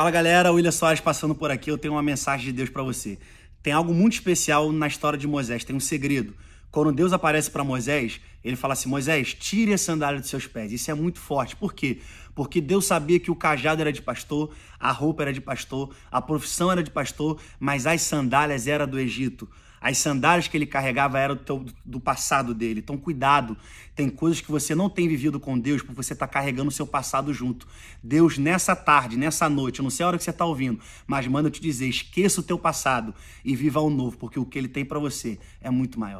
Fala galera, William Soares passando por aqui. Eu tenho uma mensagem de Deus para você. Tem algo muito especial na história de Moisés, tem um segredo. Quando Deus aparece para Moisés, ele fala assim: Moisés, tire a sandália dos seus pés. Isso é muito forte. Por quê? Porque Deus sabia que o cajado era de pastor, a roupa era de pastor, a profissão era de pastor, mas as sandálias era do Egito. As sandálias que ele carregava eram do, do passado dele. Então, cuidado. Tem coisas que você não tem vivido com Deus porque você está carregando o seu passado junto. Deus, nessa tarde, nessa noite, eu não sei a hora que você está ouvindo, mas manda eu te dizer: esqueça o teu passado e viva o novo, porque o que ele tem para você é muito maior.